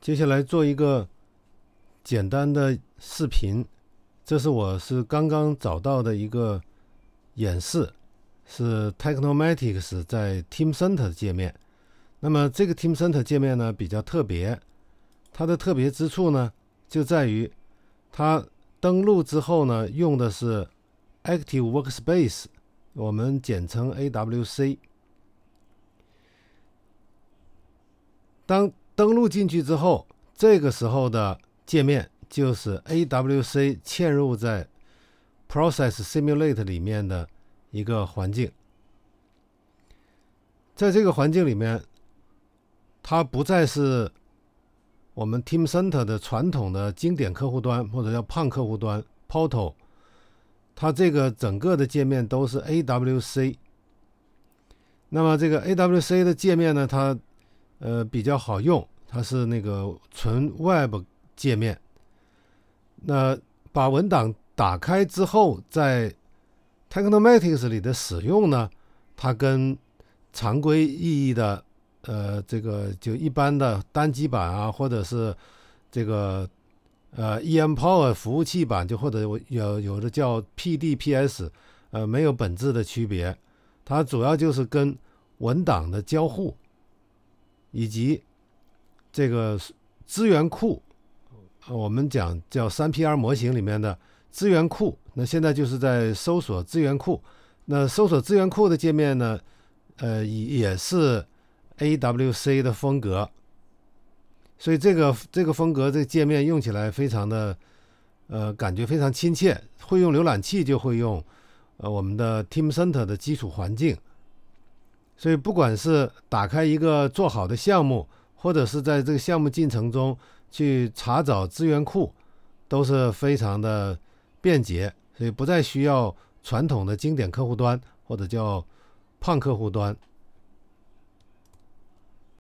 接下来做一个简单的视频，这是我是刚刚找到的一个演示，是 Technomatics 在 Team Center 界面。那么这个 Team Center 界面呢比较特别，它的特别之处呢就在于它登录之后呢用的是 Active Workspace，我们简称 AWC。当登录进去之后，这个时候的界面就是 A W C 嵌入在 Process Simulate 里面的一个环境。在这个环境里面，它不再是我们 Teamcenter 的传统的经典客户端或者叫胖客户端 Portal。它这个整个的界面都是 A W C。那么这个 A W C 的界面呢，它呃比较好用。它是那个纯 Web 界面，那把文档打开之后，在 t e c h n o m a t i c s 里的使用呢，它跟常规意义的呃这个就一般的单机版啊，或者是这个呃 Empower 服务器版，就或者有有的叫 PDPs，呃没有本质的区别，它主要就是跟文档的交互以及。这个资源库，我们讲叫三 P R 模型里面的资源库。那现在就是在搜索资源库。那搜索资源库的界面呢，呃，也是 A W C 的风格。所以这个这个风格个界面用起来非常的，呃，感觉非常亲切。会用浏览器就会用，呃，我们的 Team Center 的基础环境。所以不管是打开一个做好的项目，或者是在这个项目进程中去查找资源库，都是非常的便捷，所以不再需要传统的经典客户端或者叫胖客户端。